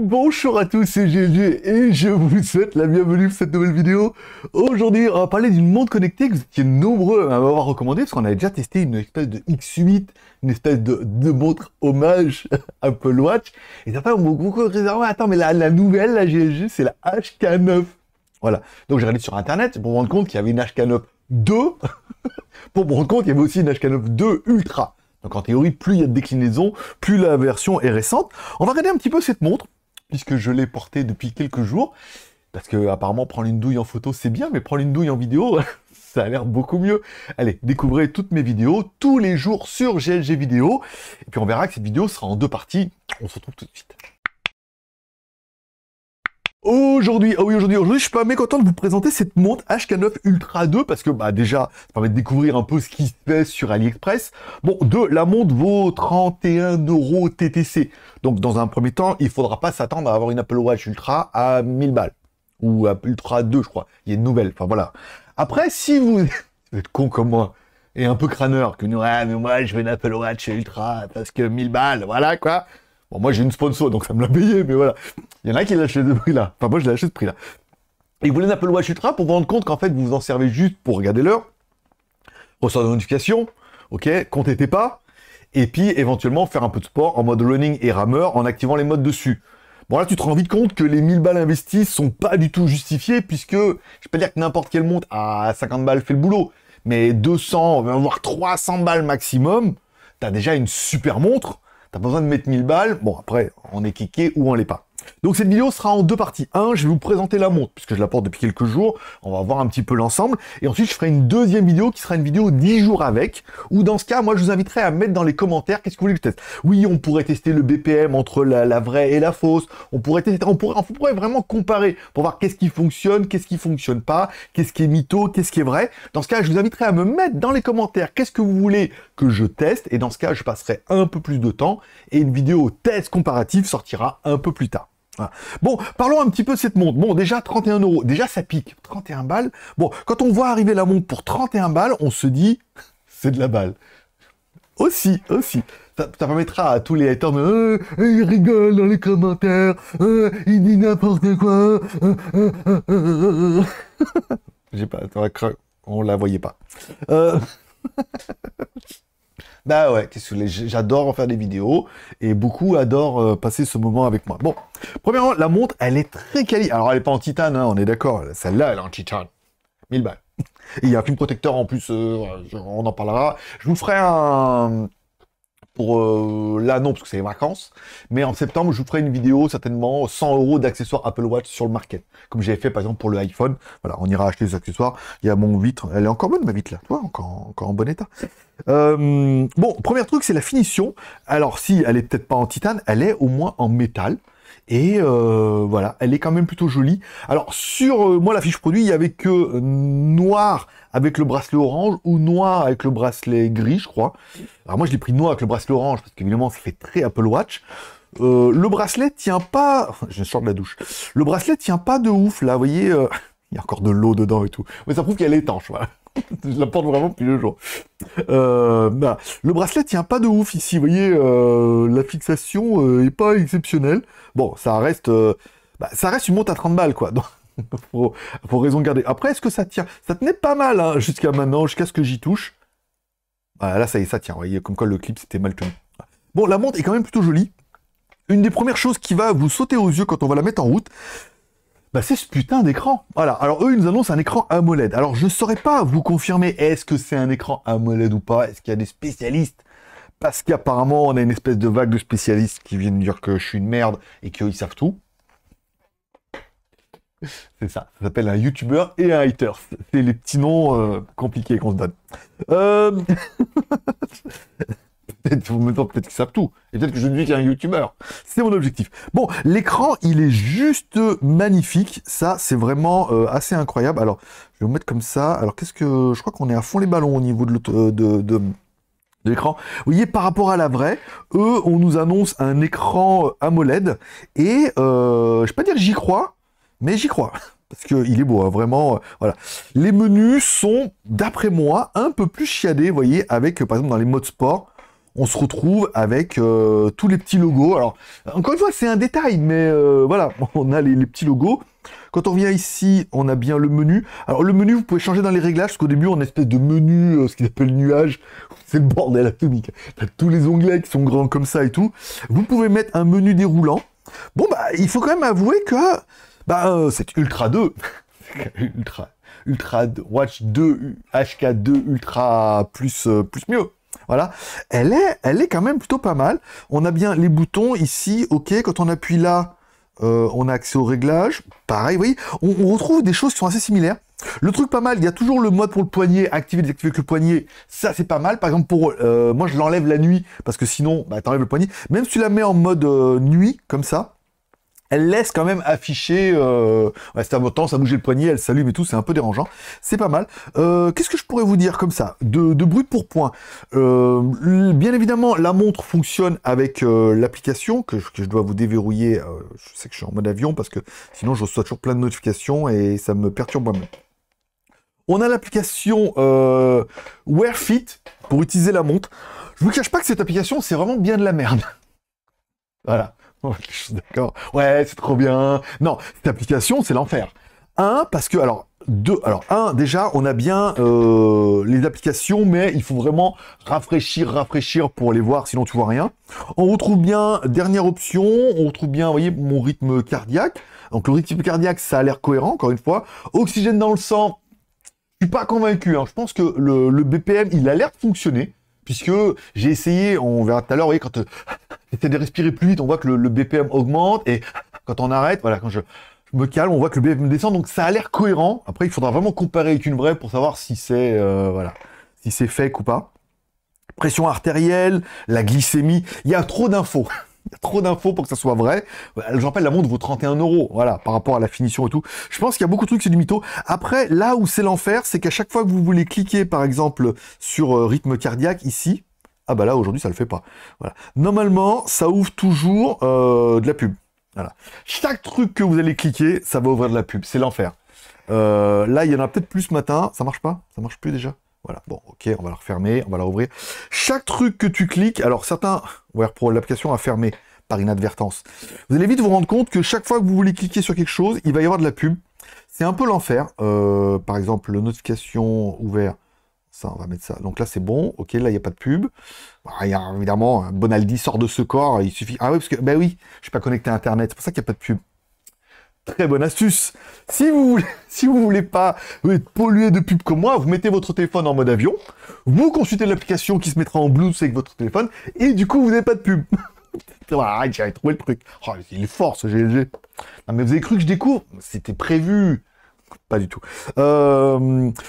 Bonjour à tous, c'est GLG et je vous souhaite la bienvenue pour cette nouvelle vidéo. Aujourd'hui, on va parler d'une montre connectée que vous étiez nombreux à m'avoir recommandé parce qu'on avait déjà testé une espèce de X8, une espèce de, montre hommage Apple Watch. Et certains ont beaucoup réservé, attends, mais la, la nouvelle, la GLG, c'est la HK9. Voilà. Donc j'ai regardé sur internet pour me rendre compte qu'il y avait une HK9 2, pour me rendre compte qu'il y avait aussi une HK9 2 Ultra. Donc en théorie, plus il y a de déclinaisons, plus la version est récente. On va regarder un petit peu cette montre, puisque je l'ai portée depuis quelques jours. Parce que apparemment prendre une douille en photo c'est bien, mais prendre une douille en vidéo, ça a l'air beaucoup mieux. Allez, découvrez toutes mes vidéos tous les jours sur GLG Vidéo. Et puis on verra que cette vidéo sera en deux parties. On se retrouve tout de suite. Aujourd'hui, ah oui, aujourd'hui, aujourd'hui, je suis pas mécontent de vous présenter cette montre HK9 Ultra 2 parce que, bah, déjà, ça permet de découvrir un peu ce qui se fait sur AliExpress. Bon, deux, la montre vaut 31 euros TTC. Donc, dans un premier temps, il faudra pas s'attendre à avoir une Apple Watch Ultra à 1000 balles. Ou à Ultra 2, je crois. Il y a une nouvelle. Enfin, voilà. Après, si vous, êtes con comme moi et un peu crâneur que nous, ah, mais moi, je veux une Apple Watch Ultra parce que 1000 balles, voilà, quoi. Bon, moi, j'ai une sponsor, donc ça me l'a payé, mais voilà. Il y en a qui l'achètent acheté de prix là. Enfin, moi, je l'ai acheté de prix là. Et vous voulez une Apple Watch Ultra pour vous rendre compte qu'en fait, vous vous en servez juste pour regarder l'heure, recevoir des notifications, ok, comptez tes pas, et puis éventuellement faire un peu de sport en mode running et rameur en activant les modes dessus. Bon là tu te rends vite compte que les 1000 balles investies sont pas du tout justifiées puisque je peux dire que n'importe quelle montre à 50 balles fait le boulot, mais 200 voire 300 balles maximum, t'as déjà une super montre T'as pas besoin de mettre 1000 balles. Bon, après, on est kické ou on l'est pas. Donc cette vidéo sera en deux parties. Un, je vais vous présenter la montre, puisque je la porte depuis quelques jours, on va voir un petit peu l'ensemble, et ensuite je ferai une deuxième vidéo qui sera une vidéo 10 jours avec, Ou dans ce cas, moi je vous inviterai à mettre dans les commentaires qu'est-ce que vous voulez que je teste. Oui, on pourrait tester le BPM entre la, vraie et la fausse, on pourrait, tester, on pourrait, vraiment comparer pour voir qu'est-ce qui fonctionne, qu'est-ce qui fonctionne pas, qu'est-ce qui est mytho, qu'est-ce qui est vrai. Dans ce cas, je vous inviterai à me mettre dans les commentaires qu'est-ce que vous voulez que je teste, et dans ce cas, je passerai un peu plus de temps, et une vidéo test comparatif sortira un peu plus tard. Ah. Bon, parlons un petit peu de cette montre. Bon, déjà 31 euros, déjà ça pique, 31 balles. Bon, quand on voit arriver la montre pour 31 balles, on se dit, c'est de la balle. Aussi, aussi. Ça, permettra à tous les haters de euh, euh, ils rigolent dans les commentaires, euh, ils disent n'importe quoi. J'ai pas, on la voyait pas. Bah ouais, J'adore faire des vidéos et beaucoup adorent euh, passer ce moment avec moi. Bon, premièrement, la montre, elle est très quali. Alors, elle est pas en titane, hein, on est d'accord. Celle-là, elle est en titane. 1000 balles. Il y a un film protecteur en plus, euh, on en parlera. Je vous ferai un, euh, là non parce que c'est les vacances. Mais en septembre, je vous ferai une vidéo certainement 100 euros d'accessoires Apple Watch sur le market, comme j'avais fait par exemple pour le iPhone. Voilà, on ira acheter des accessoires. Il y a mon vitre, elle est encore bonne ma vitre là, tu vois, encore, encore en bon état. Euh, bon, premier truc, c'est la finition. Alors si elle est peut-être pas en titane, elle est au moins en métal. Et euh, voilà, elle est quand même plutôt jolie. Alors sur euh, moi la fiche produit, il y avait que euh, noir avec le bracelet orange ou noir avec le bracelet gris, je crois. Alors moi je l'ai pris noir avec le bracelet orange parce qu'évidemment ça fait très Apple Watch. le bracelet tient pas, je sors de la douche. Le bracelet tient pas de ouf là, vous voyez. Il y a encore de l'eau dedans et tout. Mais ça prouve qu'elle est étanche, voilà. Je la porte vraiment depuis le jour. Euh, bah, le bracelet tient pas de ouf ici, vous voyez, euh, la fixation n'est euh, est pas exceptionnelle. Bon, ça reste, bah, ça reste une montre à 30 balles, quoi. Donc, faut, raison garder. Après, est-ce que ça tient Ça tenait pas mal hein, jusqu'à maintenant, jusqu'à ce que j'y touche. là, ça y est, ça tient. Vous voyez, comme quoi le clip c'était mal tenu. Bon, la montre est quand même plutôt jolie. Une des premières choses qui va vous sauter aux yeux quand on va la mettre en route, bah c'est ce putain d'écran. Voilà. Alors eux, ils nous annoncent un écran AMOLED. Alors je ne saurais pas vous confirmer est-ce que c'est un écran AMOLED ou pas. Est-ce qu'il y a des spécialistes Parce qu'apparemment, on a une espèce de vague de spécialistes qui viennent dire que je suis une merde et qu'ils savent tout. C'est ça, ça s'appelle un YouTuber et un hater. C'est les petits noms euh, compliqués qu'on se donne. Euh, peut-être, peut-être qu'ils savent tout. Et peut-être que je ne vis qu'un youtubeur. C'est mon objectif. Bon, l'écran, il est juste magnifique. Ça, c'est vraiment euh, assez incroyable. Alors, je vais vous mettre comme ça. Alors, qu'est-ce que... Je crois qu'on est à fond les ballons au niveau de, euh, de l'écran. Vous voyez, par rapport à la vraie, eux, on nous annonce un écran euh, AMOLED. Et je ne vais pas dire j'y crois, mais j'y crois. Parce qu'il est beau, hein, vraiment. voilà. Les menus sont, d'après moi, un peu plus chiadés, vous voyez, avec, par exemple, dans les modes sport, on se retrouve avec euh, tous les petits logos. Alors, encore une fois, c'est un détail, mais euh, voilà, on a les, petits logos. Quand on vient ici, on a bien le menu. Alors, le menu, vous pouvez changer dans les réglages, parce qu'au début, on a espèce de menu, euh, ce qu'ils appellent nuage. C'est le bordel atomique. tous les onglets qui sont grands comme ça et tout. Vous pouvez mettre un menu déroulant. Bon, bah, il faut quand même avouer que bah, c'est Ultra 2. Ultra, Ultra Watch 2, HK2 Ultra plus, plus mieux. Voilà. Elle est, elle est quand même plutôt pas mal. On a bien les boutons ici, ok. Quand on appuie là, euh, on a accès au réglage. Pareil, oui. on, retrouve des choses qui sont assez similaires. Le truc pas mal, il y a toujours le mode pour le poignet, activer, désactiver avec le poignet, ça c'est pas mal. Par exemple, pour euh, moi je l'enlève la nuit, parce que sinon, bah, t'enlèves le poignet. Même si tu la mets en mode euh, nuit, comme ça, elle laisse quand même afficher. Euh, ouais, c'est un ça bougeait le poignet, elle s'allume et tout, c'est un peu dérangeant. C'est pas mal. Euh, qu'est-ce que je pourrais vous dire comme ça de, de brut pour point euh, Bien évidemment, la montre fonctionne avec euh, l'application que, je dois vous déverrouiller. je sais que je suis en mode avion parce que sinon je reçois toujours plein de notifications et ça me perturbe moi-même. On a l'application euh, pour utiliser la montre. Je vous cache pas que cette application, c'est vraiment bien de la merde. voilà. je suis d'accord. Ouais, c'est trop bien. Non, cette application, c'est l'enfer. Un, parce que, alors, deux, alors, un, déjà, on a bien euh, les applications, mais il faut vraiment rafraîchir, rafraîchir pour aller voir, sinon tu vois rien. On retrouve bien, dernière option, on retrouve bien, voyez, mon rythme cardiaque. Donc, le rythme cardiaque, ça a l'air cohérent, encore une fois. Oxygène dans le sang, je suis pas convaincu. Hein. Je pense que le, le BPM, il a l'air de fonctionner puisque j'ai essayé, on verra tout à l'heure, vous quand euh, j'essaie de respirer plus vite, on voit que le, BPM augmente, et quand on arrête, voilà, quand je, me calme, on voit que le BPM descend, donc ça a l'air cohérent. Après, il faudra vraiment comparer avec une brève pour savoir si c'est euh, voilà, si c'est fake ou pas. Pression artérielle, la glycémie, il y a trop d'infos. Il y a trop d'infos pour que ça soit vrai. Euh, J'en rappelle, la montre vaut 31 euros, voilà, par rapport à la finition et tout. Je pense qu'il y a beaucoup de trucs, c'est du mytho. Après, là où c'est l'enfer, c'est qu'à chaque fois que vous voulez cliquer, par exemple, sur euh, rythme cardiaque, ici, ah bah là, aujourd'hui, ça le fait pas. Voilà. Normalement, ça ouvre toujours euh, de la pub. Voilà. Chaque truc que vous allez cliquer, ça va ouvrir de la pub. C'est l'enfer. là, il y en a peut-être plus ce matin. Ça marche pas Ça marche plus déjà voilà, bon, ok, on va la refermer, on va la ouvrir. Chaque truc que tu cliques, alors certains, ouais, pour l'application a fermé par inadvertance. Vous allez vite vous rendre compte que chaque fois que vous voulez cliquer sur quelque chose, il va y avoir de la pub. C'est un peu l'enfer. Euh, par exemple, notification ouvert, ça, on va mettre ça. Donc là, c'est bon. Ok, là, il n'y a pas de pub. Bah, y a, évidemment, Bonaldi sort de ce corps. Il suffit. Ah oui, parce que, ben oui, je ne suis pas connecté à Internet. C'est pour ça qu'il n'y a pas de pub. Très bonne astuce. Si vous voulez, si vous voulez pas être pollué de pub comme moi, vous mettez votre téléphone en mode avion, vous consultez l'application qui se mettra en blues avec votre téléphone, et du coup, vous n'avez pas de pub. ah, j'avais trouvé le truc. Oh, il est fort, ce GLG. mais vous avez cru que je découvre C'était prévu. Pas du tout. Euh,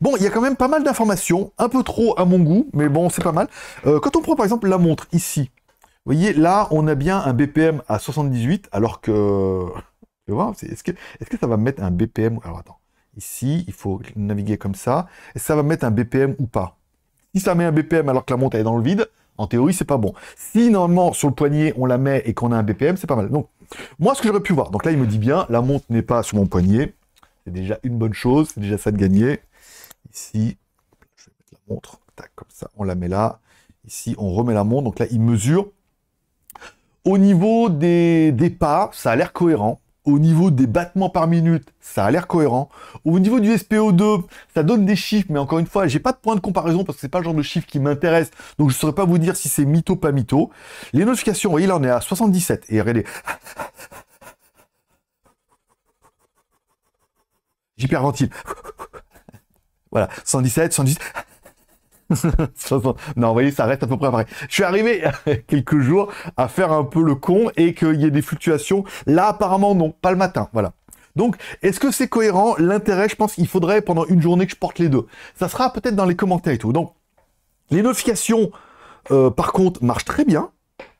bon, il y a quand même pas mal d'informations, un peu trop à mon goût, mais bon, c'est pas mal. Euh, quand on prend par exemple la montre ici, vous voyez, là, on a bien un BPM à 78, alors que est-ce que, ça va mettre un BPM Alors attends, ici, il faut naviguer comme ça. Est-ce que ça va mettre un BPM ou pas Si ça met un BPM alors que la montre est dans le vide, en théorie, c'est pas bon. Si normalement, sur le poignet, on la met et qu'on a un BPM, c'est pas mal. Donc, moi, ce que j'aurais pu voir, donc là, il me dit bien, la montre n'est pas sur mon poignet. C'est déjà une bonne chose, c'est déjà ça de gagner. Ici, je vais mettre la montre, tac, comme ça, on la met là. Ici, on remet la montre, donc là, il mesure. Au niveau des pas, ça a l'air cohérent. Au niveau des battements par minute, ça a l'air cohérent. Au niveau du SPO2, ça donne des chiffres, mais encore une fois, j'ai pas de point de comparaison parce que c'est pas le genre de chiffre qui m'intéresse. Donc je saurais pas vous dire si c'est mytho pas mytho. Les notifications, il voyez, là est à 77 et regardez. J'hyperventile. voilà, 117, 118. non, vous voyez, ça reste à peu près pareil. Je suis arrivé quelques jours à faire un peu le con et qu'il y ait des fluctuations. Là, apparemment, non, pas le matin, voilà. Donc, est-ce que c'est cohérent L'intérêt, je pense qu'il faudrait pendant une journée que je porte les deux. Ça sera peut-être dans les commentaires et tout. Donc, les notifications, euh, par contre, marchent très bien.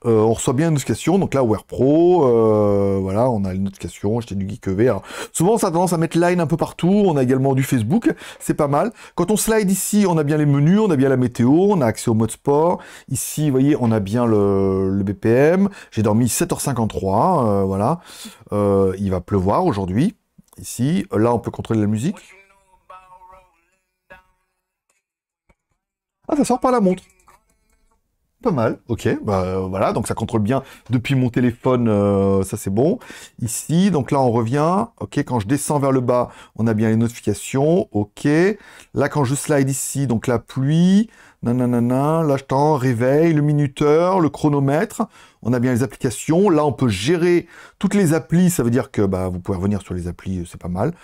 Euh, on reçoit bien une notification, donc là, Wear Pro, euh, voilà, on a une notification, j'étais du Geek EV. Alors, souvent, ça a tendance à mettre Line un peu partout, on a également du Facebook, c'est pas mal. Quand on slide ici, on a bien les menus, on a bien la météo, on a accès au mode sport. Ici, vous voyez, on a bien le, BPM, j'ai dormi 7h53, euh, voilà. il va pleuvoir aujourd'hui, ici. Là, on peut contrôler la musique. Ah, ça sort par la montre. Pas mal, ok, bah euh, voilà, donc ça contrôle bien depuis mon téléphone, euh, ça c'est bon. Ici, donc là on revient, ok, quand je descends vers le bas, on a bien les notifications, ok. Là quand je slide ici, donc la pluie, nananana, là je t'en réveil, le minuteur, le chronomètre, on a bien les applications. Là on peut gérer toutes les applis, ça veut dire que bah, vous pouvez revenir sur les applis, euh, c'est pas mal.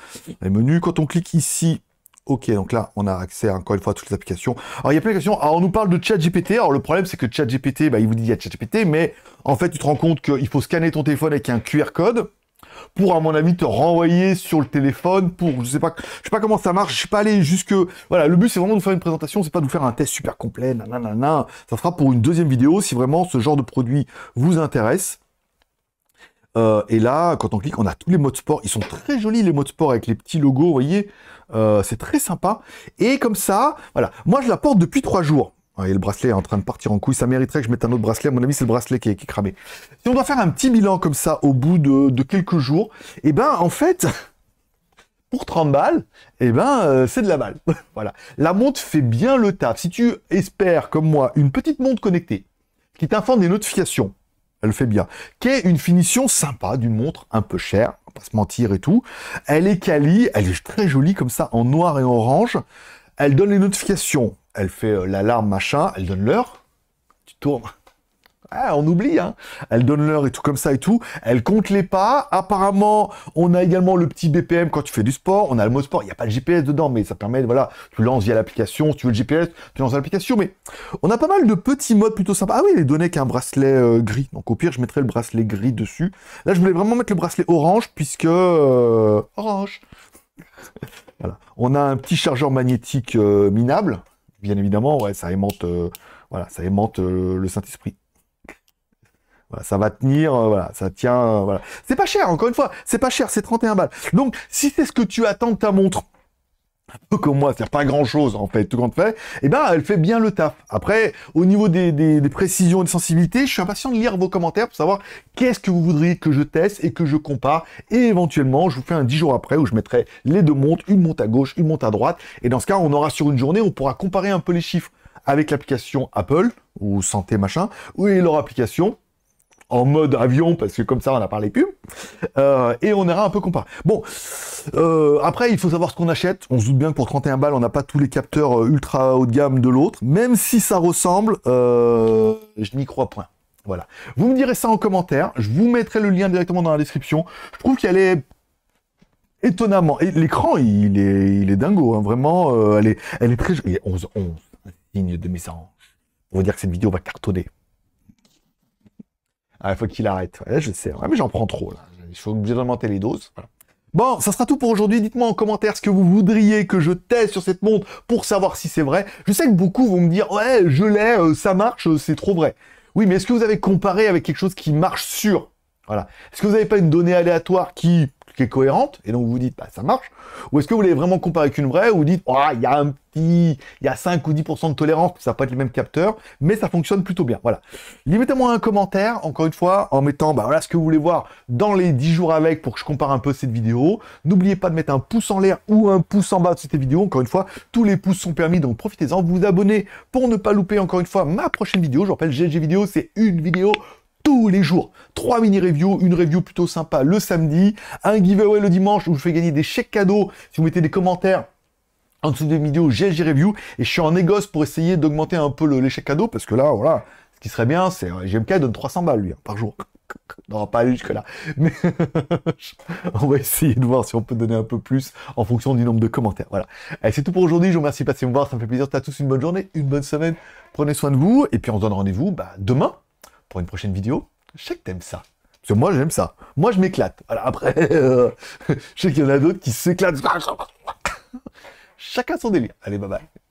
Les menus, quand on clique ici, Ok, donc là, on a accès encore une fois à toutes les applications. Alors, il y a plein questions. Alors, on nous parle de ChatGPT. Alors, le problème, c'est que ChatGPT, bah, il vous dit il y a ChatGPT, mais en fait, tu te rends compte qu'il faut scanner ton téléphone avec un QR code pour, à mon avis, te renvoyer sur le téléphone pour, je sais pas, je sais pas comment ça marche, je suis pas allé jusque, voilà, le but c'est vraiment de faire une présentation, c'est pas de vous faire un test super complet, nanana, ça sera pour une deuxième vidéo si vraiment ce genre de produit vous intéresse. Euh, et là, quand on clique, on a tous les modes sport. Ils sont très jolis, les modes sport, avec les petits logos, vous voyez. Euh, c'est très sympa. Et comme ça, voilà. Moi, je la porte depuis trois jours. Ah, et le bracelet est en train de partir en couille. Ça mériterait que je mette un autre bracelet. À mon avis, c'est le bracelet qui est, cramé. Si on doit faire un petit bilan comme ça au bout de, quelques jours, eh ben, en fait, pour 30 balles, eh ben, euh, c'est de la balle. voilà. La montre fait bien le taf. Si tu espères, comme moi, une petite montre connectée qui t'informe des notifications, elle fait bien. qu'est une finition sympa d'une montre un peu chère, on va pas se mentir et tout. Elle est quali, elle est très jolie comme ça en noir et orange. Elle donne les notifications, elle fait euh, l'alarme machin, elle donne l'heure, tu tournes, ah, on oublie, hein. Elle donne l'heure et tout comme ça et tout. Elle compte les pas. Apparemment, on a également le petit BPM quand tu fais du sport. On a le mode sport. Il n'y a pas de GPS dedans, mais ça permet, voilà, tu lances via l'application. Si tu veux le GPS, tu lances l'application. Mais on a pas mal de petits modes plutôt sympas. Ah oui, les données qu'un bracelet euh, gris. Donc au pire, je mettrai le bracelet gris dessus. Là, je voulais vraiment mettre le bracelet orange puisque euh, orange. voilà. On a un petit chargeur magnétique euh, minable. Bien évidemment, ouais, ça aimante, voilà, ça aimante le Saint-Esprit ça va tenir, euh, voilà, ça tient, euh, voilà. C'est pas cher, encore une fois, c'est pas cher, c'est 31 balles. Donc, si c'est ce que tu attends de ta montre, un peu comme moi, c'est-à-dire pas grand-chose en fait, tout compte fait, et eh ben elle fait bien le taf. Après, au niveau des, précisions et des sensibilités, je suis impatient de lire vos commentaires pour savoir qu'est-ce que vous voudriez que je teste et que je compare, et éventuellement, je vous fais un 10 jours après où je mettrai les deux montres, une montre à gauche, une montre à droite, et dans ce cas, on aura sur une journée, on pourra comparer un peu les chiffres avec l'application Apple, ou Santé machin, ou leur application, en mode avion, parce que comme ça, on n'a pas les pubs. Euh, et on ira un peu comparé. Bon, euh, après, il faut savoir ce qu'on achète. On se doute bien que pour 31 balles, on n'a pas tous les capteurs euh, ultra haut de gamme de l'autre. Même si ça ressemble, je n'y crois point. Voilà. Vous me direz ça en commentaire. Je vous mettrai le lien directement dans la description. Je trouve qu'elle est étonnamment... Et l'écran, il est, il est dingo. Hein. Vraiment, elle, est, elle est très... 11-11 signe de mes On va dire que cette vidéo va cartonner. Ah, il faut qu'il arrête. je sais, mais j'en prends trop là. Il faut bien augmenter les doses. Bon, ça sera tout pour aujourd'hui. Dites-moi en commentaire ce que vous voudriez que je teste sur cette montre pour savoir si c'est vrai. Je sais que beaucoup vont me dire ouais, je l'ai, euh, ça marche, euh, c'est trop vrai. Oui, mais est-ce que vous avez comparé avec quelque chose qui marche sûr Voilà. Est-ce que vous n'avez pas une donnée aléatoire qui, est cohérente et donc vous vous dites bah ça marche Ou est-ce que vous l'avez vraiment comparé avec une vraie ou vous dites oh, il y a un il y a 5 ou 10% de tolérance, ça va pas être les mêmes capteurs, mais ça fonctionne plutôt bien. Voilà. Limitez-moi un commentaire, encore une fois, en mettant bah, voilà ce que vous voulez voir dans les 10 jours avec pour que je compare un peu cette vidéo. N'oubliez pas de mettre un pouce en l'air ou un pouce en bas de cette vidéo. Encore une fois, tous les pouces sont permis, donc profitez-en. Vous abonner pour ne pas louper encore une fois ma prochaine vidéo. Je vous rappelle, GG Vidéo, c'est une vidéo tous les jours. Trois mini-reviews, une review plutôt sympa le samedi, un giveaway le dimanche où je fais gagner des chèques cadeaux si vous mettez des commentaires en dessous des vidéos GLG Review, et je suis en négoce pour essayer d'augmenter un peu l'échec cadeau, parce que là, voilà, ce qui serait bien, c'est euh, GMK donne 300 balles, lui, hein, par jour. Non, pas aller jusque-là. Mais on va essayer de voir si on peut donner un peu plus en fonction du nombre de commentaires. Voilà. Eh, c'est tout pour aujourd'hui. Je vous remercie de passer me voir. Ça me fait plaisir. T'as tous une bonne journée, une bonne semaine. Prenez soin de vous. Et puis on se donne rendez-vous bah, demain pour une prochaine vidéo. Je sais que t'aimes ça. Parce que moi, j'aime ça. Moi, je m'éclate. Voilà, après, euh, je sais qu'il y en a d'autres qui s'éclatent. Chacun son délire. Allez, bye bye.